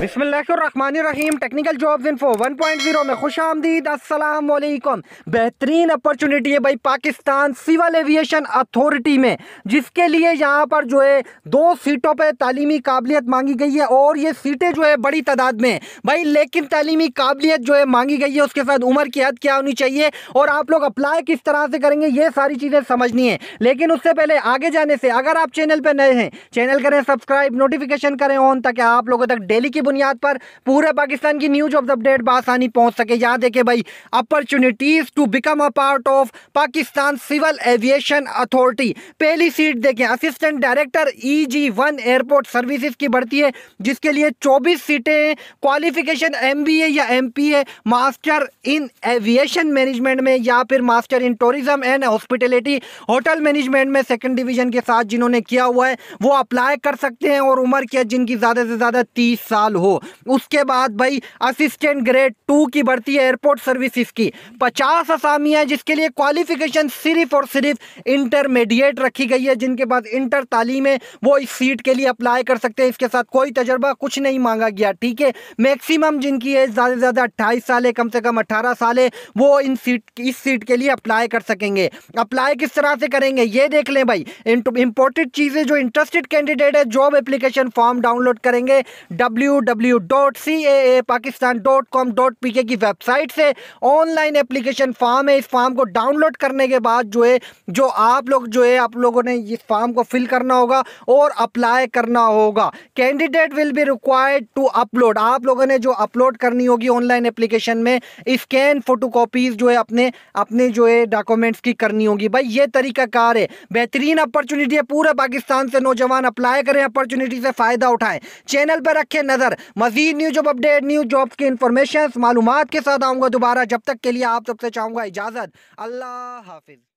बिसमीम technical jobs info 1.0 में खुश आमदीद असलकम बेहतरीन अपॉर्चुनिटी है भाई पाकिस्तान सिविल एविएशन अथॉरिटी में जिसके लिए यहाँ पर जो है दो सीटों पे तालीमी काबिलियत मांगी गई है और ये सीटें जो है बड़ी तादाद में भाई लेकिन तालीमी काबिलियत जो है मांगी गई है उसके साथ उम्र की हद क्या होनी चाहिए और आप लोग अप्लाई किस तरह से करेंगे ये सारी चीज़ें समझनी है लेकिन उससे पहले आगे जाने से अगर आप चैनल पर नए हैं चैनल करें सब्सक्राइब नोटिफिकेशन करें ऑन ताकि आप लोगों तक डेली की की बुनियाद पर पूरे पाकिस्तान की न्यूज ऑफ अपडेट बसानी पहुंच सके यहाँ देखे भाई opportunities to become a part of Pakistan civil aviation authority पहली सीट देखें assistant director E G one airport services की बढ़ती है जिसके लिए चौबीस सीटें हैं क्वालिफिकेशन एम बी ए या M P A master in aviation management में या फिर master in tourism and hospitality hotel management में सेकंड डिवीजन के साथ जिन्होंने किया हुआ है वो अप्लाई कर सकते हैं और उम्र क्या जिनकी ज़्यादा से ज़्यादा तीस साल बहाल हो उसके बाद भाई असिस्टेंट ग्रेड टू की बढ़ती है एयरपोर्ट सर्विसेज की पचास असामियाँ जिसके लिए क्वालिफिकेशन सिर्फ और सिर्फ इंटरमीडिएट रखी गई है जिनके पास इंटर तालीम है वो इस सीट के लिए अप्लाई कर सकते हैं इसके साथ कोई तजर्बा कुछ नहीं मांगा गया ठीक है मैक्सिमम जिनकी एज ज़्यादा से ज़्यादा अट्ठाईस साल है कम से कम अट्ठारह साल है वो इन सीट इस सीट के लिए अप्लाई कर सकेंगे अप्लाई किस तरह से करेंगे ये देख लें भाई इंपोर्टेड चीज़ें जो इंटरेस्टेड कैंडिडेट है जॉब एप्लीकेशन फॉर्म डाउनलोड करेंगे डब्ल्यू www.caapakistan.com.pk की वेबसाइट से ऑनलाइन एप्लीकेशन फॉर्म है इस फॉर्म को डाउनलोड करने के बाद जो है जो आप लोग जो है आप लोगों ने इस फॉर्म को फिल करना होगा और अप्लाई करना होगा candidate will be required to upload आप लोगों ने जो अपलोड करनी होगी ऑनलाइन एप्लीकेशन में स्कैन फोटो जो है अपने अपने जो है डॉक्यूमेंट्स की करनी होगी भाई ये तरीका कार है बेहतरीन अपॉर्चुनिटी है पूरे पाकिस्तान से नौजवान अप्लाई करें अपॉर्चुनिटी से फ़ायदा उठाएं चैनल पर रखें नज़र नज़र मजीद new job update new job की इंफॉर्मेशन मालूम के साथ आऊँगा दोबारा जब तक के लिए आप सबसे चाहूँगा इजाज़त अल्लाह हाफिज़